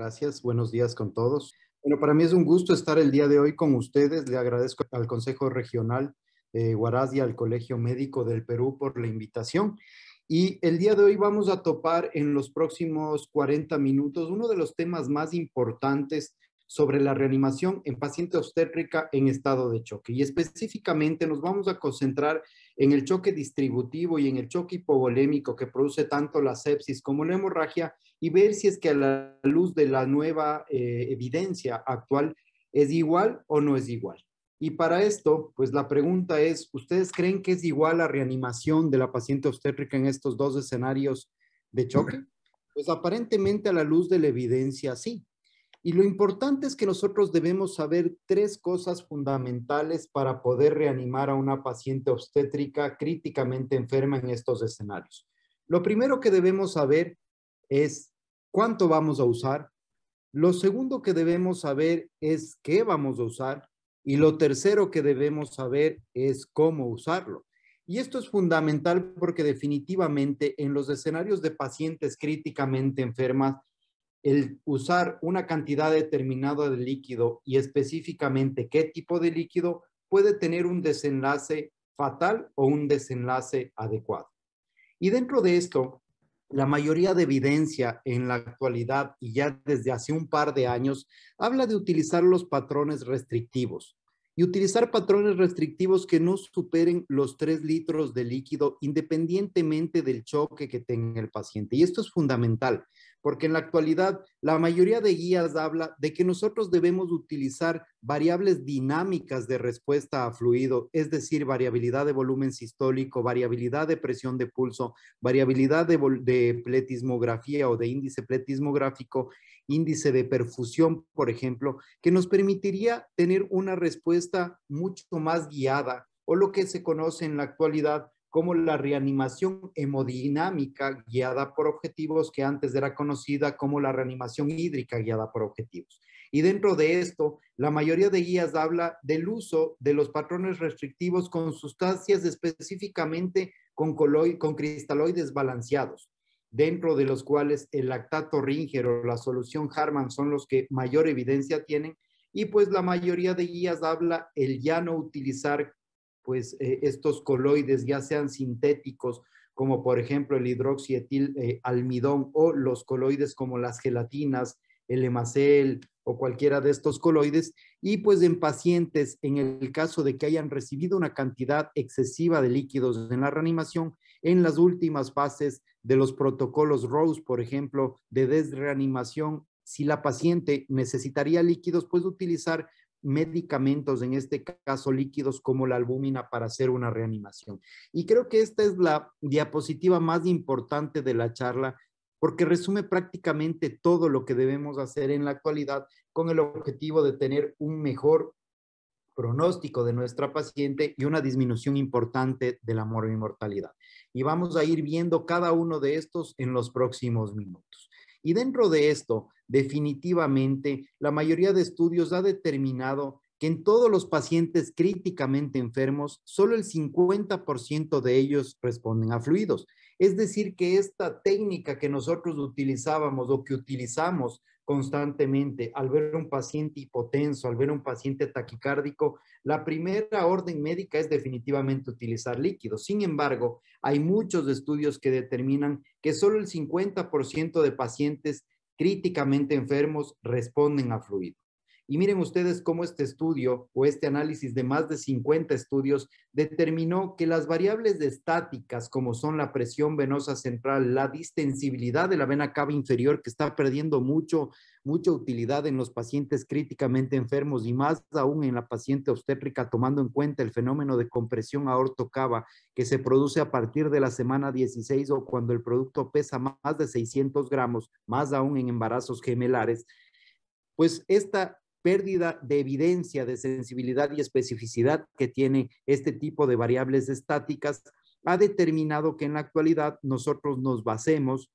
gracias. Buenos días con todos. Bueno, para mí es un gusto estar el día de hoy con ustedes. Le agradezco al Consejo Regional de Guaraz y al Colegio Médico del Perú por la invitación. Y el día de hoy vamos a topar en los próximos 40 minutos uno de los temas más importantes sobre la reanimación en paciente obstétrica en estado de choque. Y específicamente nos vamos a concentrar en el choque distributivo y en el choque hipovolémico que produce tanto la sepsis como la hemorragia y ver si es que a la luz de la nueva eh, evidencia actual es igual o no es igual. Y para esto, pues la pregunta es, ¿ustedes creen que es igual la reanimación de la paciente obstétrica en estos dos escenarios de choque? Pues aparentemente a la luz de la evidencia sí. Y lo importante es que nosotros debemos saber tres cosas fundamentales para poder reanimar a una paciente obstétrica críticamente enferma en estos escenarios. Lo primero que debemos saber es cuánto vamos a usar. Lo segundo que debemos saber es qué vamos a usar. Y lo tercero que debemos saber es cómo usarlo. Y esto es fundamental porque definitivamente en los escenarios de pacientes críticamente enfermas, el usar una cantidad determinada de líquido y específicamente qué tipo de líquido puede tener un desenlace fatal o un desenlace adecuado. Y dentro de esto, la mayoría de evidencia en la actualidad y ya desde hace un par de años habla de utilizar los patrones restrictivos, y utilizar patrones restrictivos que no superen los 3 litros de líquido independientemente del choque que tenga el paciente. Y esto es fundamental, porque en la actualidad la mayoría de guías habla de que nosotros debemos utilizar variables dinámicas de respuesta a fluido, es decir, variabilidad de volumen sistólico, variabilidad de presión de pulso, variabilidad de, de pletismografía o de índice pletismográfico, índice de perfusión, por ejemplo, que nos permitiría tener una respuesta mucho más guiada o lo que se conoce en la actualidad como la reanimación hemodinámica guiada por objetivos, que antes era conocida como la reanimación hídrica guiada por objetivos. Y dentro de esto, la mayoría de guías habla del uso de los patrones restrictivos con sustancias específicamente con, con cristaloides balanceados, dentro de los cuales el lactato Ringer o la solución Harman son los que mayor evidencia tienen. Y pues la mayoría de guías habla el ya no utilizar pues eh, estos coloides, ya sean sintéticos, como por ejemplo el hidroxietil eh, almidón o los coloides como las gelatinas, el emacel o cualquiera de estos coloides, y pues en pacientes, en el caso de que hayan recibido una cantidad excesiva de líquidos en la reanimación, en las últimas fases de los protocolos ROSE, por ejemplo, de desreanimación, si la paciente necesitaría líquidos, pues utilizar medicamentos, en este caso líquidos como la albúmina, para hacer una reanimación. Y creo que esta es la diapositiva más importante de la charla porque resume prácticamente todo lo que debemos hacer en la actualidad con el objetivo de tener un mejor pronóstico de nuestra paciente y una disminución importante de la e mortalidad. Y vamos a ir viendo cada uno de estos en los próximos minutos. Y dentro de esto, Definitivamente, la mayoría de estudios ha determinado que en todos los pacientes críticamente enfermos, solo el 50% de ellos responden a fluidos. Es decir, que esta técnica que nosotros utilizábamos o que utilizamos constantemente al ver un paciente hipotenso, al ver un paciente taquicárdico, la primera orden médica es definitivamente utilizar líquidos. Sin embargo, hay muchos estudios que determinan que solo el 50% de pacientes críticamente enfermos responden a fluido. Y miren ustedes cómo este estudio o este análisis de más de 50 estudios determinó que las variables de estáticas, como son la presión venosa central, la distensibilidad de la vena cava inferior, que está perdiendo mucho, mucha utilidad en los pacientes críticamente enfermos y más aún en la paciente obstétrica, tomando en cuenta el fenómeno de compresión aortocava cava que se produce a partir de la semana 16 o cuando el producto pesa más de 600 gramos, más aún en embarazos gemelares. Pues esta pérdida de evidencia, de sensibilidad y especificidad que tiene este tipo de variables estáticas, ha determinado que en la actualidad nosotros nos basemos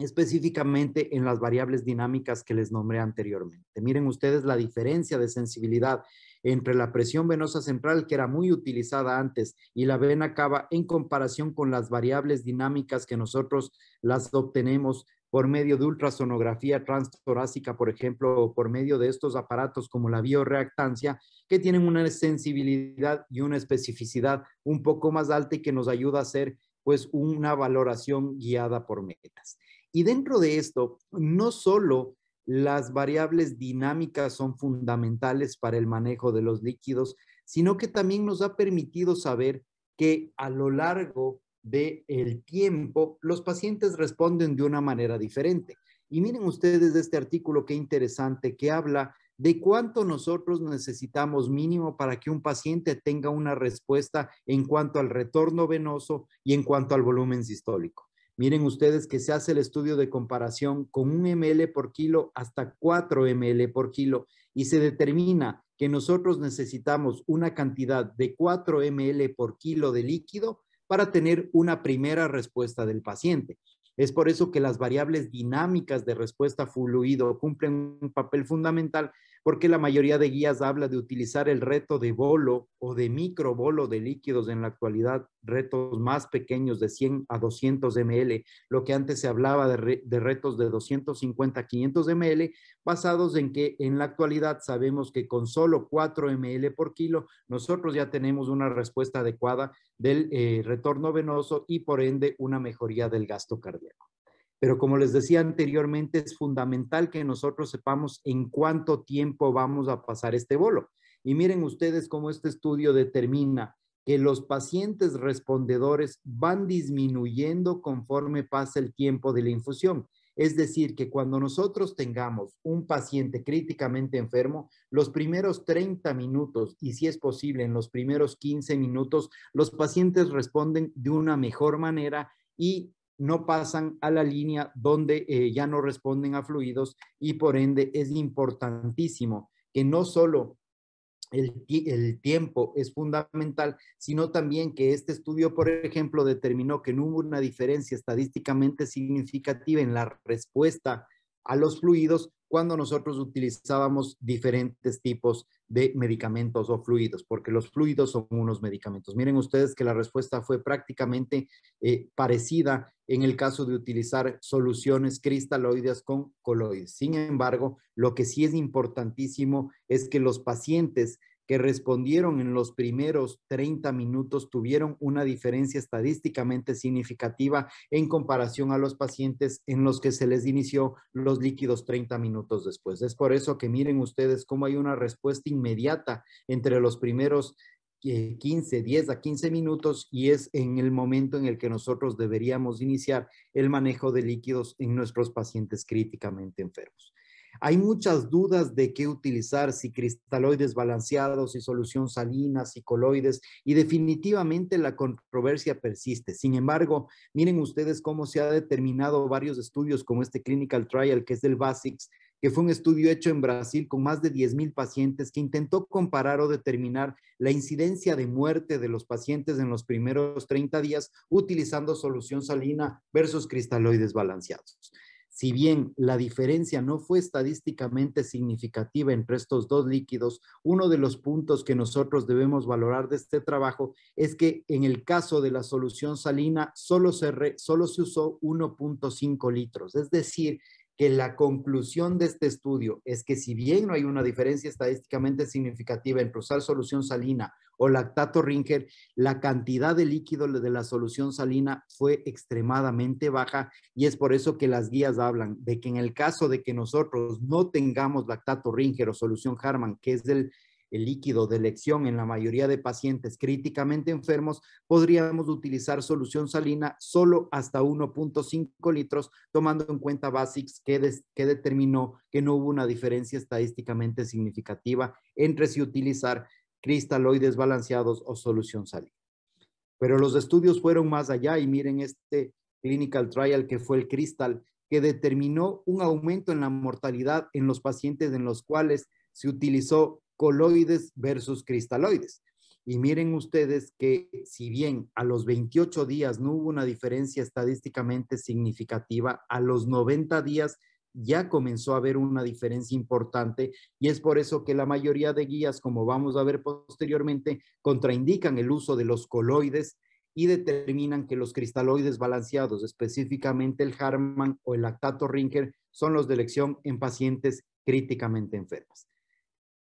específicamente en las variables dinámicas que les nombré anteriormente. Miren ustedes la diferencia de sensibilidad entre la presión venosa central, que era muy utilizada antes, y la vena cava en comparación con las variables dinámicas que nosotros las obtenemos por medio de ultrasonografía transtorácica, por ejemplo, o por medio de estos aparatos como la bioreactancia, que tienen una sensibilidad y una especificidad un poco más alta y que nos ayuda a hacer pues una valoración guiada por metas. Y dentro de esto, no solo las variables dinámicas son fundamentales para el manejo de los líquidos, sino que también nos ha permitido saber que a lo largo de el tiempo, los pacientes responden de una manera diferente. Y miren ustedes este artículo qué interesante que habla de cuánto nosotros necesitamos mínimo para que un paciente tenga una respuesta en cuanto al retorno venoso y en cuanto al volumen sistólico. Miren ustedes que se hace el estudio de comparación con un ml por kilo hasta 4 ml por kilo y se determina que nosotros necesitamos una cantidad de 4 ml por kilo de líquido para tener una primera respuesta del paciente. Es por eso que las variables dinámicas de respuesta fluido cumplen un papel fundamental porque la mayoría de guías habla de utilizar el reto de bolo o de microbolo de líquidos en la actualidad, retos más pequeños de 100 a 200 ml, lo que antes se hablaba de, retos de 250 a 500 ml, basados en que en la actualidad sabemos que con solo 4 ml por kilo, nosotros ya tenemos una respuesta adecuada del eh, retorno venoso y por ende una mejoría del gasto cardíaco. Pero como les decía anteriormente, es fundamental que nosotros sepamos en cuánto tiempo vamos a pasar este bolo. Y miren ustedes cómo este estudio determina que los pacientes respondedores van disminuyendo conforme pasa el tiempo de la infusión. Es decir, que cuando nosotros tengamos un paciente críticamente enfermo, los primeros 30 minutos y si es posible en los primeros 15 minutos, los pacientes responden de una mejor manera y no pasan a la línea donde eh, ya no responden a fluidos y por ende es importantísimo que no solo el, tiempo es fundamental, sino también que este estudio, por ejemplo, determinó que no hubo una diferencia estadísticamente significativa en la respuesta a los fluidos cuando nosotros utilizábamos diferentes tipos de medicamentos o fluidos, porque los fluidos son unos medicamentos. Miren ustedes que la respuesta fue prácticamente eh, parecida en el caso de utilizar soluciones cristaloides con coloides. Sin embargo, lo que sí es importantísimo es que los pacientes que respondieron en los primeros 30 minutos tuvieron una diferencia estadísticamente significativa en comparación a los pacientes en los que se les inició los líquidos 30 minutos después. Es por eso que miren ustedes cómo hay una respuesta inmediata entre los primeros 15, eh, 10 a 15 minutos y es en el momento en el que nosotros deberíamos iniciar el manejo de líquidos en nuestros pacientes críticamente enfermos. Hay muchas dudas de qué utilizar, si cristaloides balanceados, si solución salina, si coloides, y definitivamente la controversia persiste. Sin embargo, miren ustedes cómo se ha determinado varios estudios como este clinical trial que es del BASICS, que fue un estudio hecho en Brasil con más de 10.000 pacientes que intentó comparar o determinar la incidencia de muerte de los pacientes en los primeros 30 días utilizando solución salina versus cristaloides balanceados. Si bien la diferencia no fue estadísticamente significativa entre estos dos líquidos, uno de los puntos que nosotros debemos valorar de este trabajo es que en el caso de la solución salina solo se, solo se usó 1.5 litros, es decir, que la conclusión de este estudio es que si bien no hay una diferencia estadísticamente significativa entre usar solución salina o lactato Ringer, la cantidad de líquido de la solución salina fue extremadamente baja y es por eso que las guías hablan de que en el caso de que nosotros no tengamos lactato Ringer o solución Harman, que es del el líquido de elección en la mayoría de pacientes críticamente enfermos, podríamos utilizar solución salina solo hasta 1.5 litros, tomando en cuenta BASICS que, que determinó que no hubo una diferencia estadísticamente significativa entre si utilizar cristaloides balanceados o solución salina. Pero los estudios fueron más allá y miren este clinical trial que fue el cristal que determinó un aumento en la mortalidad en los pacientes en los cuales se utilizó coloides versus cristaloides. Y miren ustedes que si bien a los 28 días no hubo una diferencia estadísticamente significativa, a los 90 días ya comenzó a haber una diferencia importante y es por eso que la mayoría de guías, como vamos a ver posteriormente, contraindican el uso de los coloides y determinan que los cristaloides balanceados, específicamente el Harman o el lactato Ringer, son los de elección en pacientes críticamente enfermos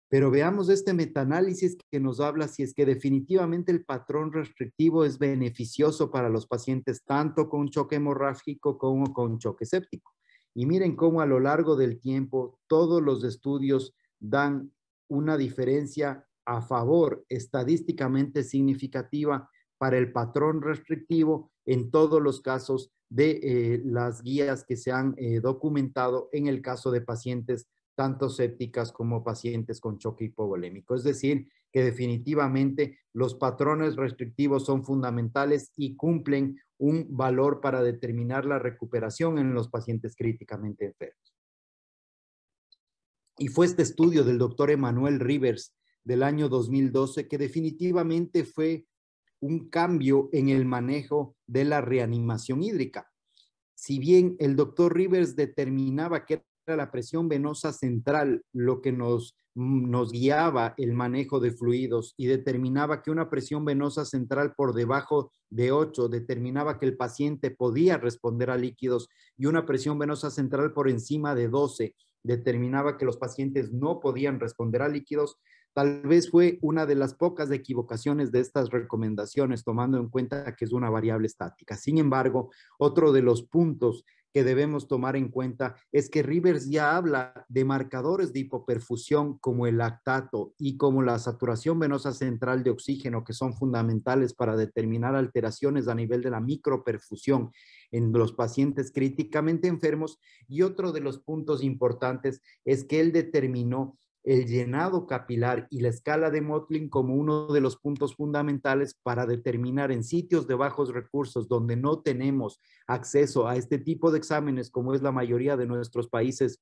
pero veamos este metaanálisis que nos habla si es que definitivamente el patrón restrictivo es beneficioso para los pacientes tanto con choque hemorrágico como con choque séptico. Y miren cómo a lo largo del tiempo todos los estudios dan una diferencia a favor estadísticamente significativa para el patrón restrictivo en todos los casos de eh, las guías que se han eh, documentado en el caso de pacientes tanto sépticas como pacientes con choque hipovolémico. Es decir, que definitivamente los patrones restrictivos son fundamentales y cumplen un valor para determinar la recuperación en los pacientes críticamente enfermos. Y fue este estudio del doctor Emanuel Rivers del año 2012 que definitivamente fue un cambio en el manejo de la reanimación hídrica. Si bien el doctor Rivers determinaba que la presión venosa central lo que nos, mm, nos guiaba el manejo de fluidos y determinaba que una presión venosa central por debajo de 8 determinaba que el paciente podía responder a líquidos y una presión venosa central por encima de 12 determinaba que los pacientes no podían responder a líquidos. Tal vez fue una de las pocas equivocaciones de estas recomendaciones, tomando en cuenta que es una variable estática. Sin embargo, otro de los puntos que debemos tomar en cuenta es que Rivers ya habla de marcadores de hipoperfusión como el lactato y como la saturación venosa central de oxígeno, que son fundamentales para determinar alteraciones a nivel de la microperfusión en los pacientes críticamente enfermos. Y otro de los puntos importantes es que él determinó el llenado capilar y la escala de Motlin como uno de los puntos fundamentales para determinar en sitios de bajos recursos donde no tenemos acceso a este tipo de exámenes, como es la mayoría de nuestros países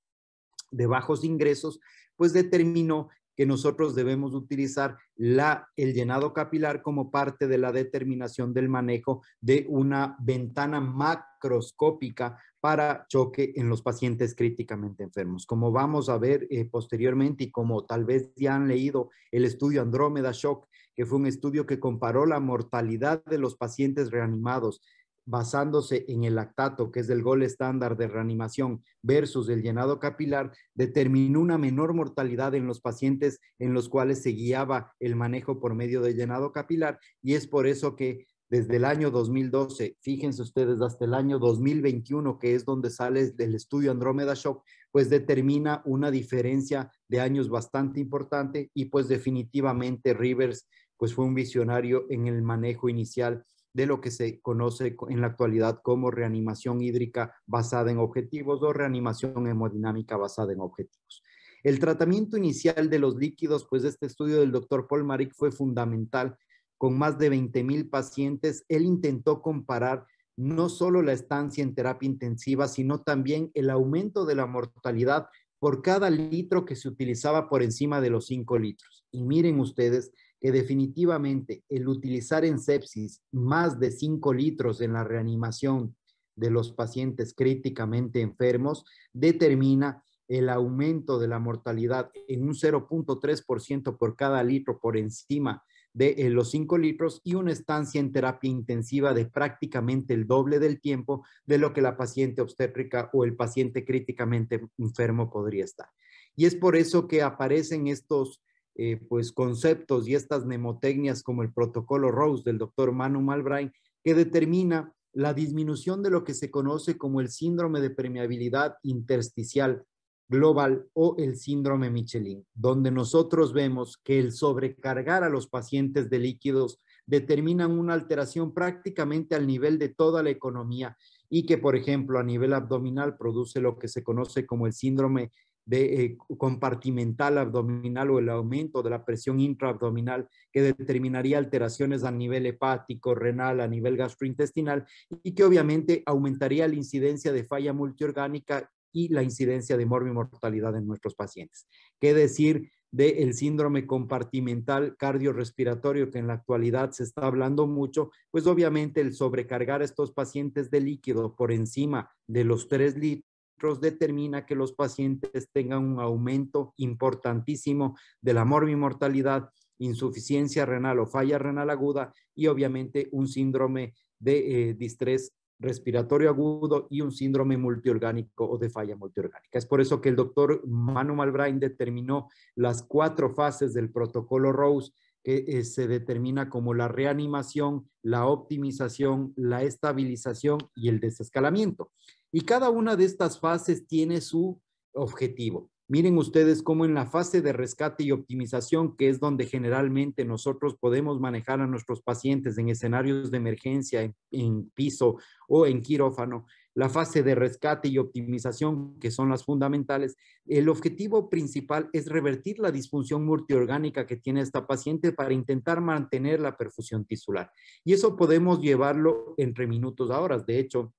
de bajos ingresos, pues determinó que nosotros debemos utilizar la, el llenado capilar como parte de la determinación del manejo de una ventana macroscópica para choque en los pacientes críticamente enfermos. Como vamos a ver eh, posteriormente y como tal vez ya han leído el estudio Andrómeda Shock, que fue un estudio que comparó la mortalidad de los pacientes reanimados basándose en el lactato, que es el gol estándar de reanimación, versus el llenado capilar, determinó una menor mortalidad en los pacientes en los cuales se guiaba el manejo por medio de llenado capilar y es por eso que desde el año 2012, fíjense ustedes, hasta el año 2021, que es donde sale del estudio Andrómeda Shock, pues determina una diferencia de años bastante importante y pues definitivamente Rivers pues fue un visionario en el manejo inicial de lo que se conoce en la actualidad como reanimación hídrica basada en objetivos o reanimación hemodinámica basada en objetivos. El tratamiento inicial de los líquidos, pues este estudio del doctor Paul Maric fue fundamental. Con más de 20 mil pacientes, él intentó comparar no solo la estancia en terapia intensiva, sino también el aumento de la mortalidad por cada litro que se utilizaba por encima de los 5 litros. Y miren ustedes, que definitivamente el utilizar en sepsis más de 5 litros en la reanimación de los pacientes críticamente enfermos determina el aumento de la mortalidad en un 0.3% por cada litro por encima de eh, los 5 litros y una estancia en terapia intensiva de prácticamente el doble del tiempo de lo que la paciente obstétrica o el paciente críticamente enfermo podría estar. Y es por eso que aparecen estos eh, pues conceptos y estas nemotecnias como el protocolo Rose del doctor Manu Malbrain, que determina la disminución de lo que se conoce como el síndrome de permeabilidad intersticial global o el síndrome Michelin, donde nosotros vemos que el sobrecargar a los pacientes de líquidos determinan una alteración prácticamente al nivel de toda la economía y que, por ejemplo, a nivel abdominal produce lo que se conoce como el síndrome de, eh, compartimental abdominal o el aumento de la presión intraabdominal que determinaría alteraciones a nivel hepático, renal, a nivel gastrointestinal y que obviamente aumentaría la incidencia de falla multiorgánica y la incidencia de morbi-mortalidad en nuestros pacientes. ¿Qué decir del el síndrome compartimental cardiorrespiratorio que en la actualidad se está hablando mucho? Pues obviamente el sobrecargar a estos pacientes de líquido por encima de los 3 litros determina que los pacientes tengan un aumento importantísimo de la morbimortalidad, insuficiencia renal o falla renal aguda y obviamente un síndrome de eh, distrés respiratorio agudo y un síndrome multiorgánico o de falla multiorgánica. Es por eso que el doctor Manu Malbrain determinó las cuatro fases del protocolo ROSE que eh, se determina como la reanimación, la optimización, la estabilización y el desescalamiento. Y cada una de estas fases tiene su objetivo. Miren ustedes cómo en la fase de rescate y optimización, que es donde generalmente nosotros podemos manejar a nuestros pacientes en escenarios de emergencia, en, piso o en quirófano, la fase de rescate y optimización, que son las fundamentales, el objetivo principal es revertir la disfunción multiorgánica que tiene esta paciente para intentar mantener la perfusión tisular. Y eso podemos llevarlo entre minutos a horas. De hecho,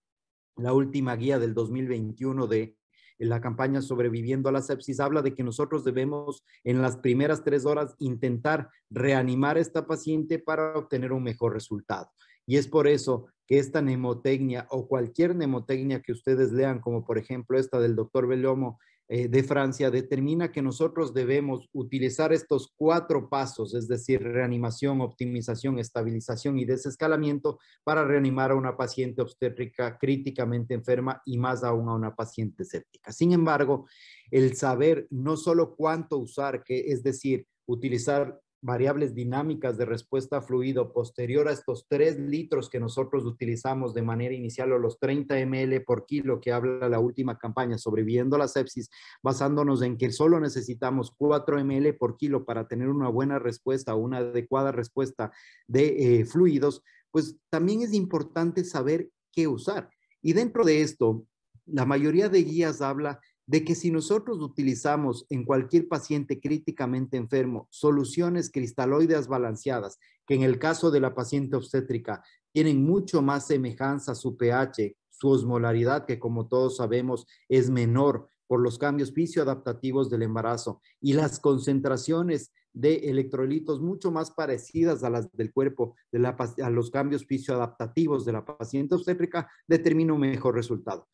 la última guía del 2021 de la campaña Sobreviviendo a la Sepsis habla de que nosotros debemos en las primeras tres horas intentar reanimar a esta paciente para obtener un mejor resultado. Y es por eso que esta nemotecnia o cualquier nemotecnia que ustedes lean, como por ejemplo esta del doctor Belomo eh, de Francia determina que nosotros debemos utilizar estos cuatro pasos, es decir, reanimación, optimización, estabilización y desescalamiento para reanimar a una paciente obstétrica críticamente enferma y más aún a una paciente séptica. Sin embargo, el saber no solo cuánto usar, que es decir, utilizar variables dinámicas de respuesta a fluido posterior a estos 3 litros que nosotros utilizamos de manera inicial o los 30 ml por kilo que habla la última campaña sobreviviendo a la sepsis, basándonos en que solo necesitamos 4 ml por kilo para tener una buena respuesta o una adecuada respuesta de eh, fluidos, pues también es importante saber qué usar. Y dentro de esto, la mayoría de guías habla de que si nosotros utilizamos en cualquier paciente críticamente enfermo soluciones cristaloides balanceadas, que en el caso de la paciente obstétrica tienen mucho más semejanza su pH, su osmolaridad, que como todos sabemos es menor por los cambios fisioadaptativos del embarazo y las concentraciones de electrolitos mucho más parecidas a las del cuerpo, de la, a los cambios fisioadaptativos de la paciente obstétrica, determina un mejor resultado.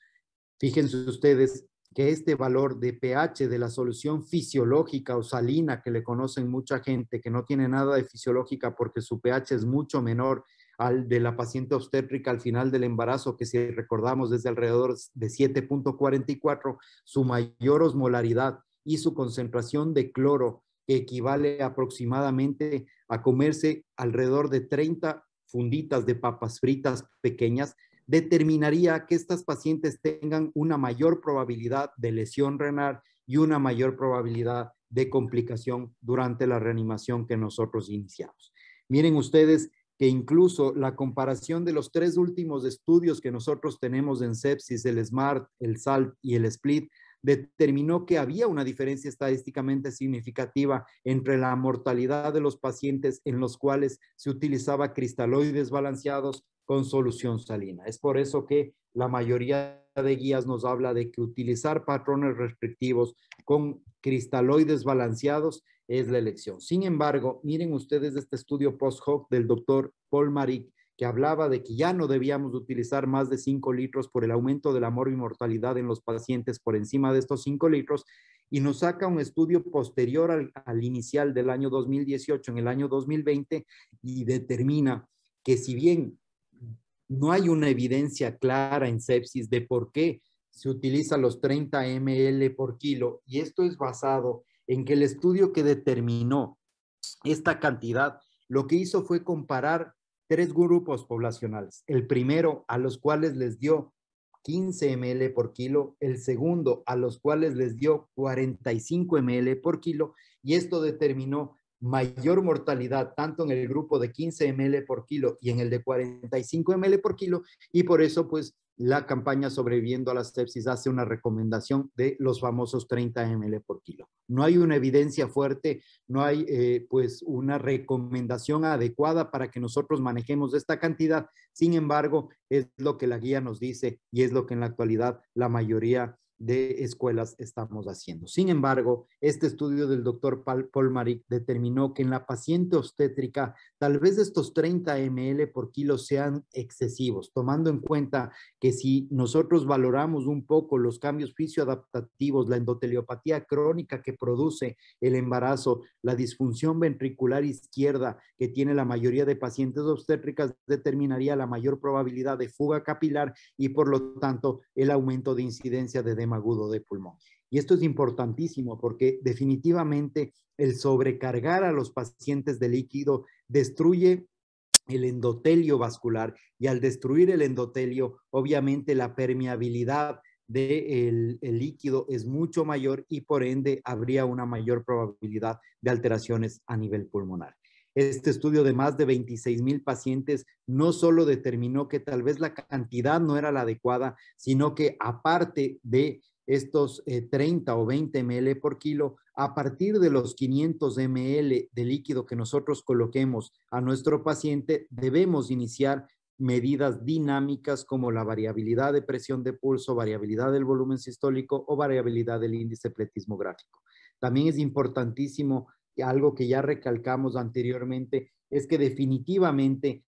Fíjense ustedes que este valor de pH de la solución fisiológica o salina que le conocen mucha gente, que no tiene nada de fisiológica porque su pH es mucho menor al de la paciente obstétrica al final del embarazo, que si recordamos desde alrededor de 7.44, su mayor osmolaridad y su concentración de cloro, que equivale aproximadamente a comerse alrededor de 30 funditas de papas fritas pequeñas, determinaría que estas pacientes tengan una mayor probabilidad de lesión renal y una mayor probabilidad de complicación durante la reanimación que nosotros iniciamos. Miren ustedes que incluso la comparación de los tres últimos estudios que nosotros tenemos en sepsis, el SMART, el SALT y el SPLIT, determinó que había una diferencia estadísticamente significativa entre la mortalidad de los pacientes en los cuales se utilizaba cristaloides balanceados solución salina. Es por eso que la mayoría de guías nos habla de que utilizar patrones restrictivos con cristaloides balanceados es la elección. Sin embargo, miren ustedes este estudio post hoc del doctor Paul Maric, que hablaba de que ya no debíamos utilizar más de 5 litros por el aumento de la mortalidad en los pacientes por encima de estos 5 litros, y nos saca un estudio posterior al, inicial del año 2018, en el año 2020, y determina que si bien no hay una evidencia clara en sepsis de por qué se utiliza los 30 ml por kilo y esto es basado en que el estudio que determinó esta cantidad lo que hizo fue comparar tres grupos poblacionales. El primero a los cuales les dio 15 ml por kilo, el segundo a los cuales les dio 45 ml por kilo y esto determinó mayor mortalidad tanto en el grupo de 15 ml por kilo y en el de 45 ml por kilo y por eso pues la campaña sobreviviendo a la sepsis hace una recomendación de los famosos 30 ml por kilo. No hay una evidencia fuerte, no hay eh, pues una recomendación adecuada para que nosotros manejemos esta cantidad, sin embargo es lo que la guía nos dice y es lo que en la actualidad la mayoría de escuelas estamos haciendo. Sin embargo, este estudio del doctor Paul Marik determinó que en la paciente obstétrica, tal vez estos 30 ml por kilo sean excesivos, tomando en cuenta que si nosotros valoramos un poco los cambios fisioadaptativos, la endoteliopatía crónica que produce el embarazo, la disfunción ventricular izquierda que tiene la mayoría de pacientes obstétricas, determinaría la mayor probabilidad de fuga capilar y, por lo tanto, el aumento de incidencia de demanda agudo de pulmón. Y esto es importantísimo porque definitivamente el sobrecargar a los pacientes de líquido destruye el endotelio vascular y al destruir el endotelio, obviamente la permeabilidad del líquido es mucho mayor y por ende habría una mayor probabilidad de alteraciones a nivel pulmonar. Este estudio de más de 26 mil pacientes no solo determinó que tal vez la cantidad no era la adecuada, sino que aparte de estos 30 eh, o 20 ml por kilo, a partir de los 500 ml de líquido que nosotros coloquemos a nuestro paciente, debemos iniciar medidas dinámicas como la variabilidad de presión de pulso, variabilidad del volumen sistólico o variabilidad del índice pletismográfico. También es importantísimo algo que ya recalcamos anteriormente es que definitivamente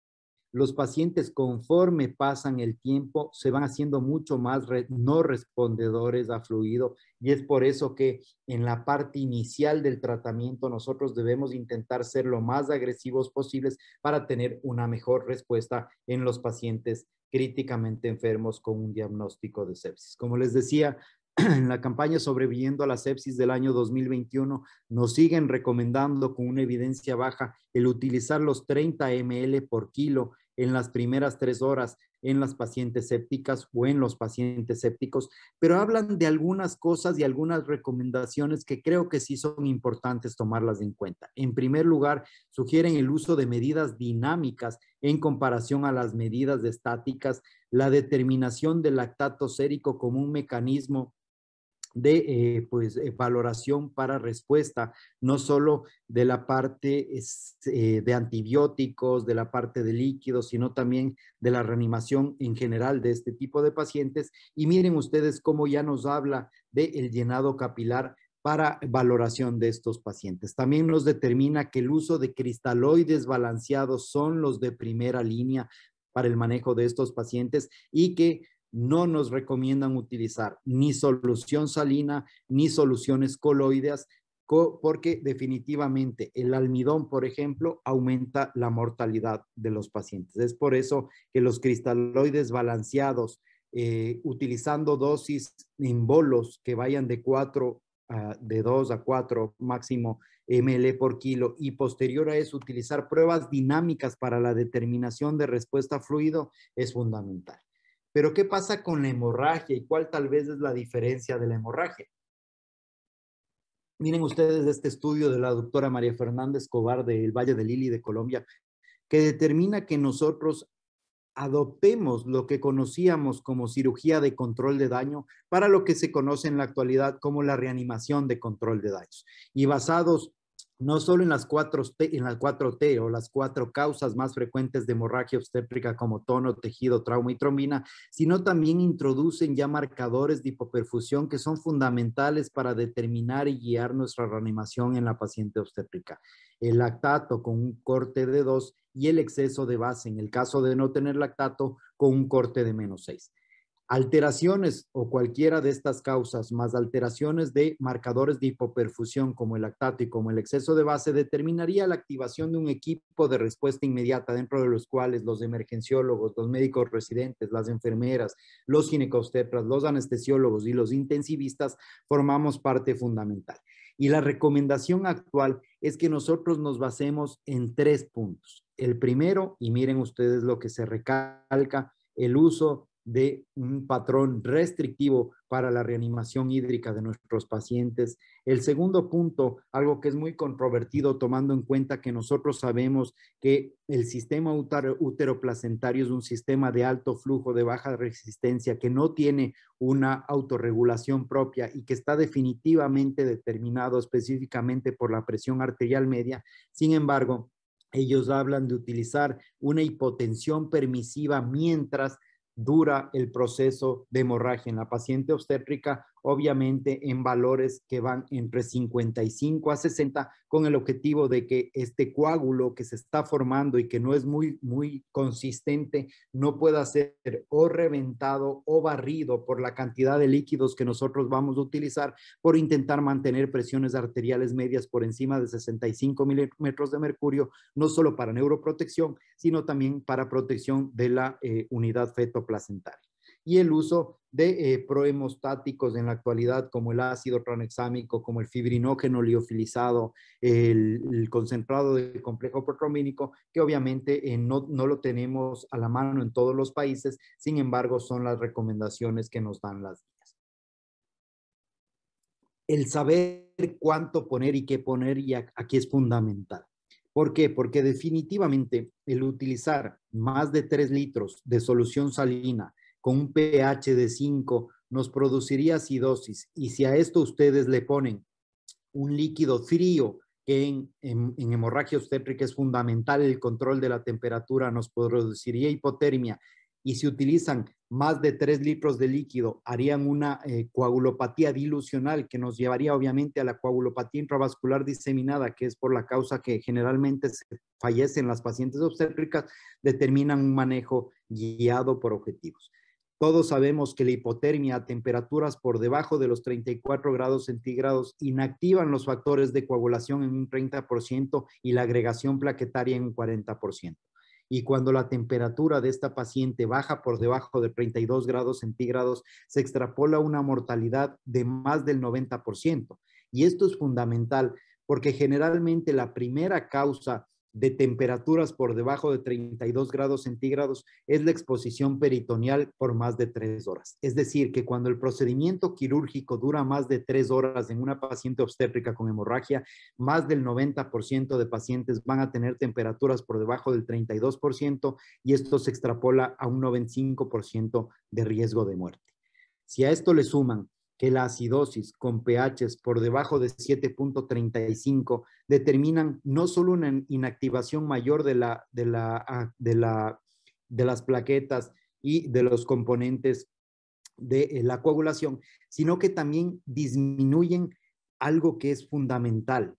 los pacientes conforme pasan el tiempo se van haciendo mucho más no respondedores a fluido y es por eso que en la parte inicial del tratamiento nosotros debemos intentar ser lo más agresivos posibles para tener una mejor respuesta en los pacientes críticamente enfermos con un diagnóstico de sepsis. Como les decía, en la campaña Sobreviviendo a la Sepsis del año 2021 nos siguen recomendando con una evidencia baja el utilizar los 30 ml por kilo en las primeras tres horas en las pacientes sépticas o en los pacientes sépticos, pero hablan de algunas cosas y algunas recomendaciones que creo que sí son importantes tomarlas en cuenta. En primer lugar, sugieren el uso de medidas dinámicas en comparación a las medidas estáticas, la determinación del lactato sérico como un mecanismo de eh, pues, eh, valoración para respuesta, no solo de la parte eh, de antibióticos, de la parte de líquidos, sino también de la reanimación en general de este tipo de pacientes. Y miren ustedes cómo ya nos habla del llenado capilar para valoración de estos pacientes. También nos determina que el uso de cristaloides balanceados son los de primera línea para el manejo de estos pacientes y que no nos recomiendan utilizar ni solución salina ni soluciones coloides porque definitivamente el almidón, por ejemplo, aumenta la mortalidad de los pacientes. Es por eso que los cristaloides balanceados, eh, utilizando dosis en bolos que vayan de 4 a, de 2 a 4 máximo ml por kilo y posterior a eso utilizar pruebas dinámicas para la determinación de respuesta a fluido es fundamental. Pero ¿qué pasa con la hemorragia y cuál tal vez es la diferencia de la hemorragia? Miren ustedes este estudio de la doctora María Fernández Escobar del Valle de Lili de Colombia, que determina que nosotros adoptemos lo que conocíamos como cirugía de control de daño para lo que se conoce en la actualidad como la reanimación de control de daños. Y basados no solo en las, cuatro, en las 4T o las cuatro causas más frecuentes de hemorragia obstétrica como tono, tejido, trauma y trombina, sino también introducen ya marcadores de hipoperfusión que son fundamentales para determinar y guiar nuestra reanimación en la paciente obstétrica. El lactato con un corte de 2 y el exceso de base, en el caso de no tener lactato, con un corte de menos 6. Alteraciones o cualquiera de estas causas, más alteraciones de marcadores de hipoperfusión como el lactato y como el exceso de base, determinaría la activación de un equipo de respuesta inmediata, dentro de los cuales los emergenciólogos, los médicos residentes, las enfermeras, los ginecostetras, los anestesiólogos y los intensivistas formamos parte fundamental. Y la recomendación actual es que nosotros nos basemos en tres puntos. El primero, y miren ustedes lo que se recalca, el uso de un patrón restrictivo para la reanimación hídrica de nuestros pacientes. El segundo punto, algo que es muy controvertido tomando en cuenta que nosotros sabemos que el sistema placentario es un sistema de alto flujo, de baja resistencia, que no tiene una autorregulación propia y que está definitivamente determinado específicamente por la presión arterial media. Sin embargo, ellos hablan de utilizar una hipotensión permisiva mientras dura el proceso de hemorragia. En la paciente obstétrica obviamente en valores que van entre 55 a 60 con el objetivo de que este coágulo que se está formando y que no es muy muy consistente no pueda ser o reventado o barrido por la cantidad de líquidos que nosotros vamos a utilizar por intentar mantener presiones arteriales medias por encima de 65 milímetros de mercurio no solo para neuroprotección sino también para protección de la eh, unidad fetoplacentaria y el uso de eh, prohemostáticos en la actualidad, como el ácido tranexámico, como el fibrinógeno liofilizado, el, concentrado del complejo protromínico, que obviamente eh, no, lo tenemos a la mano en todos los países, sin embargo, son las recomendaciones que nos dan las guías. El saber cuánto poner y qué poner, y aquí es fundamental. ¿Por qué? Porque definitivamente el utilizar más de 3 litros de solución salina con un pH de 5 nos produciría acidosis. Y si a esto ustedes le ponen un líquido frío, que en, hemorragia obstétrica es fundamental el control de la temperatura, nos produciría hipotermia. Y si utilizan más de 3 litros de líquido, harían una eh, coagulopatía dilucional que nos llevaría obviamente a la coagulopatía intravascular diseminada, que es por la causa que generalmente fallecen las pacientes obstétricas, determinan un manejo guiado por objetivos. Todos sabemos que la hipotermia a temperaturas por debajo de los 34 grados centígrados inactivan los factores de coagulación en un 30% y la agregación plaquetaria en un 40%. Y cuando la temperatura de esta paciente baja por debajo de 32 grados centígrados, se extrapola una mortalidad de más del 90%. Y esto es fundamental porque generalmente la primera causa de temperaturas por debajo de 32 grados centígrados es la exposición peritoneal por más de tres horas. Es decir, que cuando el procedimiento quirúrgico dura más de tres horas en una paciente obstétrica con hemorragia, más del 90% de pacientes van a tener temperaturas por debajo del 32% y esto se extrapola a un 95% de riesgo de muerte. Si a esto le suman que la acidosis con pHs por debajo de 7.35 determinan no solo una inactivación mayor de, ah, de las plaquetas y de los componentes de eh, la coagulación, sino que también disminuyen algo que es fundamental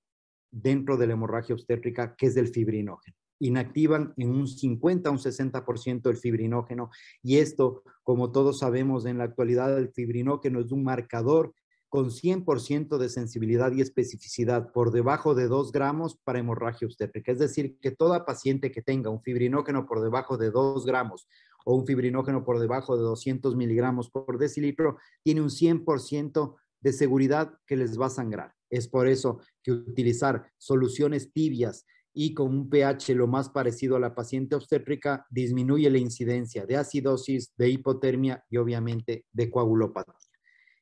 dentro de la hemorragia obstétrica, que es el fibrinógeno inactivan en un 50 a un 60% el fibrinógeno. Y esto, como todos sabemos en la actualidad, el fibrinógeno es un marcador con 100% de sensibilidad y especificidad por debajo de 2 gramos para hemorragia obstétrica. Es decir, que toda paciente que tenga un fibrinógeno por debajo de 2 gramos o un fibrinógeno por debajo de 200 miligramos por decilitro tiene un 100% de seguridad que les va a sangrar. Es por eso que utilizar soluciones tibias y con un pH lo más parecido a la paciente obstétrica, disminuye la incidencia de acidosis, de hipotermia y obviamente de coagulopatía.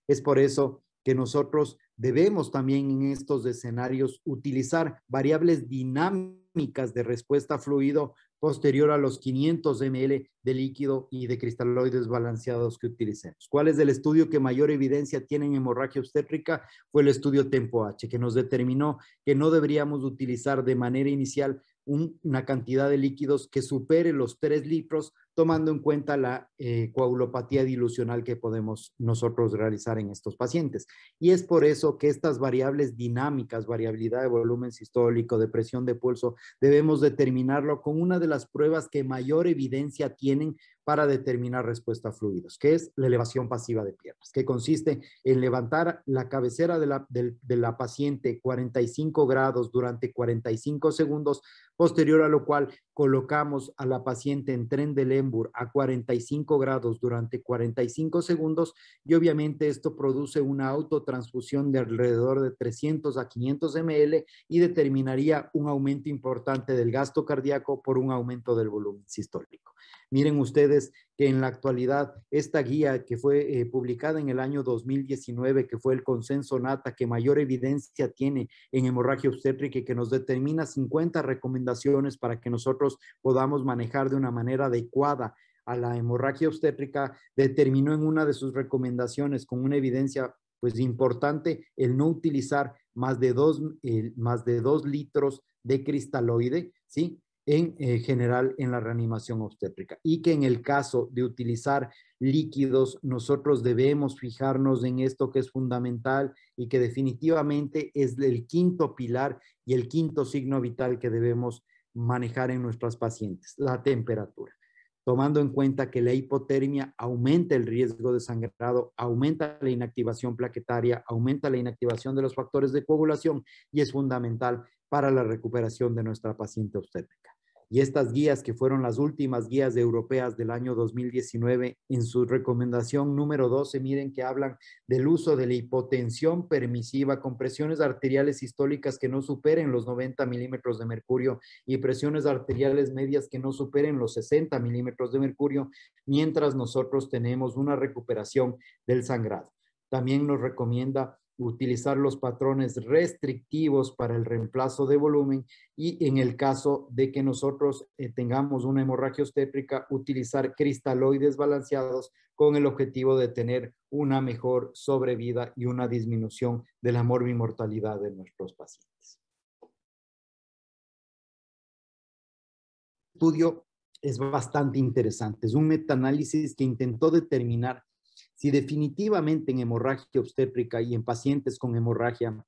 Es por eso que nosotros debemos también en estos escenarios utilizar variables dinámicas de respuesta a fluido posterior a los 500 ml de líquido y de cristaloides balanceados que utilicemos. ¿Cuál es el estudio que mayor evidencia tiene en hemorragia obstétrica? Fue el estudio TEMPO-H, que nos determinó que no deberíamos utilizar de manera inicial una cantidad de líquidos que supere los 3 litros tomando en cuenta la eh, coagulopatía dilucional que podemos nosotros realizar en estos pacientes. Y es por eso que estas variables dinámicas, variabilidad de volumen sistólico, de presión de pulso, debemos determinarlo con una de las pruebas que mayor evidencia tienen para determinar respuesta a fluidos, que es la elevación pasiva de piernas, que consiste en levantar la cabecera de la, de la paciente 45 grados durante 45 segundos, posterior a lo cual colocamos a la paciente en tren de leve a 45 grados durante 45 segundos y obviamente esto produce una autotransfusión de alrededor de 300 a 500 ml y determinaría un aumento importante del gasto cardíaco por un aumento del volumen sistólico. Miren ustedes que en la actualidad esta guía que fue eh, publicada en el año 2019, que fue el consenso NATA que mayor evidencia tiene en hemorragia obstétrica y que nos determina 50 recomendaciones para que nosotros podamos manejar de una manera adecuada a la hemorragia obstétrica, determinó en una de sus recomendaciones con una evidencia pues importante el no utilizar más de dos, más de dos litros de cristaloide, ¿sí? en eh, general en la reanimación obstétrica y que en el caso de utilizar líquidos nosotros debemos fijarnos en esto que es fundamental y que definitivamente es el quinto pilar y el quinto signo vital que debemos manejar en nuestras pacientes, la temperatura tomando en cuenta que la hipotermia aumenta el riesgo de sangrado, aumenta la inactivación plaquetaria, aumenta la inactivación de los factores de coagulación y es fundamental para la recuperación de nuestra paciente obstétrica y estas guías, que fueron las últimas guías europeas del año 2019, en su recomendación número 12, miren que hablan del uso de la hipotensión permisiva con presiones arteriales sistólicas que no superen los 90 milímetros de mercurio y presiones arteriales medias que no superen los 60 milímetros de mercurio, mientras nosotros tenemos una recuperación del sangrado. También nos recomienda utilizar los patrones restrictivos para el reemplazo de volumen y en el caso de que nosotros eh, tengamos una hemorragia obstétrica, utilizar cristaloides balanceados con el objetivo de tener una mejor sobrevida y una disminución de la morbimortalidad de nuestros pacientes. El Estudio es bastante interesante. Es un metaanálisis que intentó determinar si definitivamente en hemorragia obstétrica y en pacientes con hemorragia,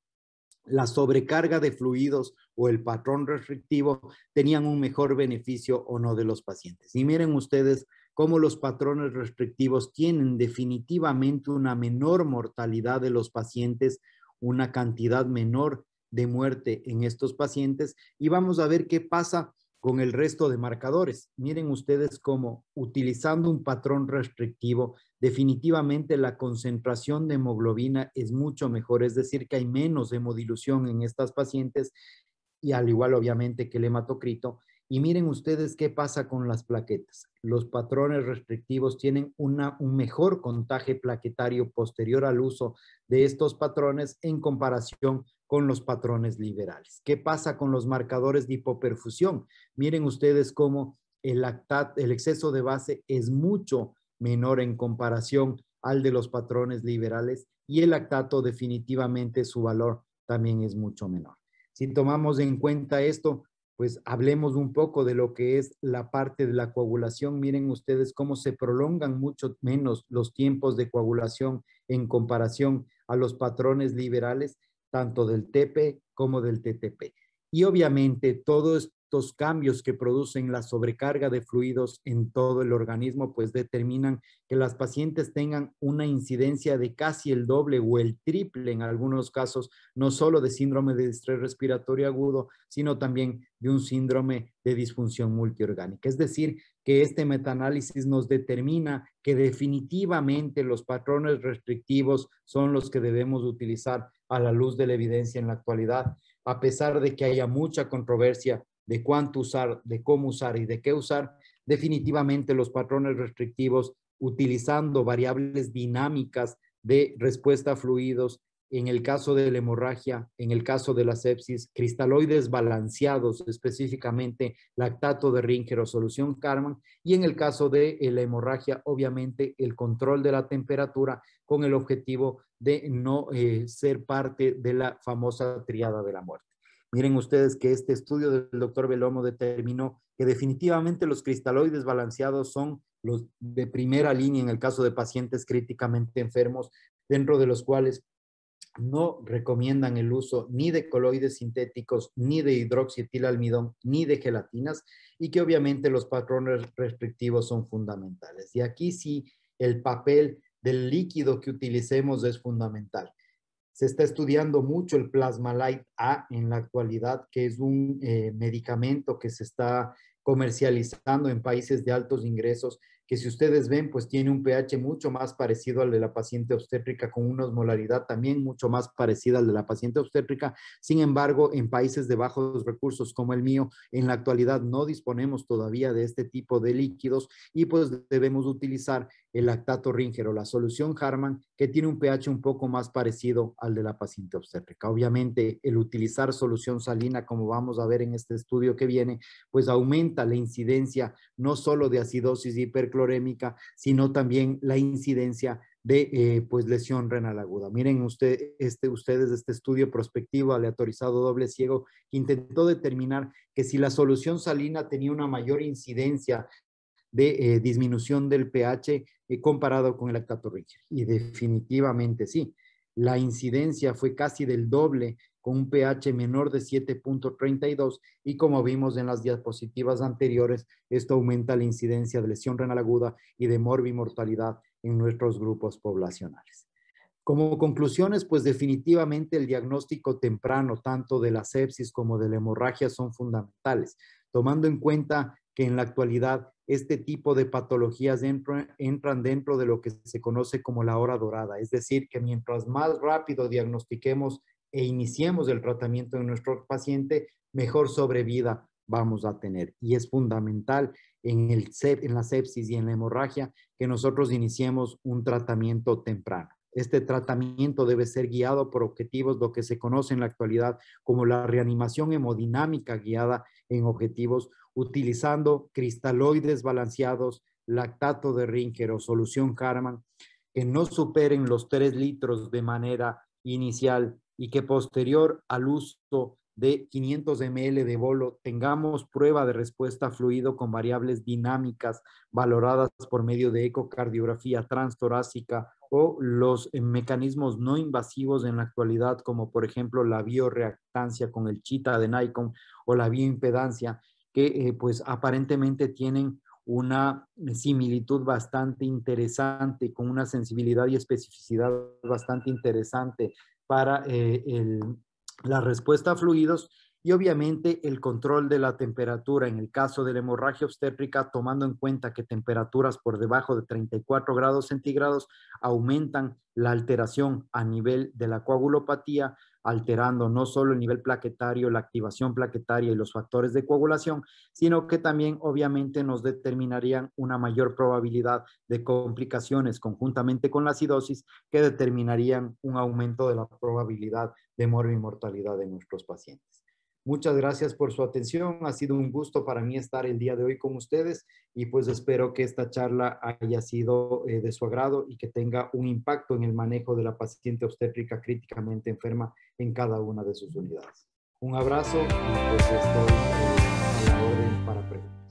la sobrecarga de fluidos o el patrón restrictivo tenían un mejor beneficio o no de los pacientes. Y miren ustedes cómo los patrones restrictivos tienen definitivamente una menor mortalidad de los pacientes, una cantidad menor de muerte en estos pacientes. Y vamos a ver qué pasa con el resto de marcadores. Miren ustedes cómo, utilizando un patrón restrictivo, definitivamente la concentración de hemoglobina es mucho mejor, es decir, que hay menos hemodilución en estas pacientes y al igual obviamente que el hematocrito, y miren ustedes qué pasa con las plaquetas. Los patrones restrictivos tienen una, un mejor contaje plaquetario posterior al uso de estos patrones en comparación con los patrones liberales. ¿Qué pasa con los marcadores de hipoperfusión? Miren ustedes cómo el, el exceso de base es mucho menor en comparación al de los patrones liberales y el lactato definitivamente su valor también es mucho menor. Si tomamos en cuenta esto, pues hablemos un poco de lo que es la parte de la coagulación. Miren ustedes cómo se prolongan mucho menos los tiempos de coagulación en comparación a los patrones liberales, tanto del TP como del TTP y obviamente todos estos cambios que producen la sobrecarga de fluidos en todo el organismo, pues determinan que las pacientes tengan una incidencia de casi el doble o el triple en algunos casos, no solo de síndrome de estrés respiratorio agudo, sino también de un síndrome de disfunción multiorgánica. Es decir, que este metaanálisis nos determina que definitivamente los patrones restrictivos son los que debemos utilizar a la luz de la evidencia en la actualidad a pesar de que haya mucha controversia de cuánto usar, de cómo usar y de qué usar, definitivamente los patrones restrictivos utilizando variables dinámicas de respuesta a fluidos en el caso de la hemorragia, en el caso de la sepsis, cristaloides balanceados, específicamente lactato de Ringer o solución Carman y en el caso de eh, la hemorragia, obviamente el control de la temperatura con el objetivo de no eh, ser parte de la famosa triada de la muerte. Miren ustedes que este estudio del doctor Belomo determinó que definitivamente los cristaloides balanceados son los de primera línea en el caso de pacientes críticamente enfermos, dentro de los cuales no recomiendan el uso ni de coloides sintéticos, ni de hidroxietilalmidón, ni de gelatinas, y que obviamente los patrones restrictivos son fundamentales. Y aquí sí el papel del líquido que utilicemos es fundamental. Se está estudiando mucho el plasma light A en la actualidad, que es un eh, medicamento que se está comercializando en países de altos ingresos que si ustedes ven, pues tiene un pH mucho más parecido al de la paciente obstétrica, con una osmolaridad también mucho más parecida al de la paciente obstétrica. Sin embargo, en países de bajos recursos como el mío, en la actualidad no disponemos todavía de este tipo de líquidos y pues debemos utilizar el lactato ringero, la solución Harman, que tiene un pH un poco más parecido al de la paciente obstétrica. Obviamente, el utilizar solución salina, como vamos a ver en este estudio que viene, pues aumenta la incidencia no solo de acidosis hiperclorémica, sino también la incidencia de eh, pues lesión renal aguda. Miren usted, este, ustedes este estudio prospectivo aleatorizado doble ciego que intentó determinar que si la solución salina tenía una mayor incidencia de eh, disminución del pH eh, comparado con el lactato Y definitivamente sí, la incidencia fue casi del doble con un pH menor de 7.32 y como vimos en las diapositivas anteriores, esto aumenta la incidencia de lesión renal aguda y de morbimortalidad en nuestros grupos poblacionales. Como conclusiones, pues definitivamente el diagnóstico temprano, tanto de la sepsis como de la hemorragia, son fundamentales, tomando en cuenta que en la actualidad este tipo de patologías entran dentro de lo que se conoce como la hora dorada. Es decir, que mientras más rápido diagnostiquemos e iniciemos el tratamiento de nuestro paciente, mejor sobrevida vamos a tener. Y es fundamental en, el, en la sepsis y en la hemorragia que nosotros iniciemos un tratamiento temprano. Este tratamiento debe ser guiado por objetivos, lo que se conoce en la actualidad como la reanimación hemodinámica guiada en objetivos utilizando cristaloides balanceados, lactato de Ringer o solución Karman, que no superen los 3 litros de manera inicial y que posterior al uso de 500 ml de bolo tengamos prueba de respuesta fluido con variables dinámicas valoradas por medio de ecocardiografía transtorácica o los eh, mecanismos no invasivos en la actualidad, como por ejemplo la bioreactancia con el chita de Nikon o la bioimpedancia, que eh, pues aparentemente tienen una eh, similitud bastante interesante, con una sensibilidad y especificidad bastante interesante para eh, la respuesta a fluidos y obviamente el control de la temperatura. En el caso de la hemorragia obstétrica, tomando en cuenta que temperaturas por debajo de 34 grados centígrados aumentan la alteración a nivel de la coagulopatía, alterando no solo el nivel plaquetario, la activación plaquetaria y los factores de coagulación, sino que también obviamente nos determinarían una mayor probabilidad de complicaciones conjuntamente con la acidosis que determinarían un aumento de la probabilidad de morbi-mortalidad de nuestros pacientes. Muchas gracias por su atención. Ha sido un gusto para mí estar el día de hoy con ustedes y pues espero que esta charla haya sido eh, de su agrado y que tenga un impacto en el manejo de la paciente obstétrica críticamente enferma en cada una de sus unidades. Un abrazo y pues estoy eh, a la orden para preguntas.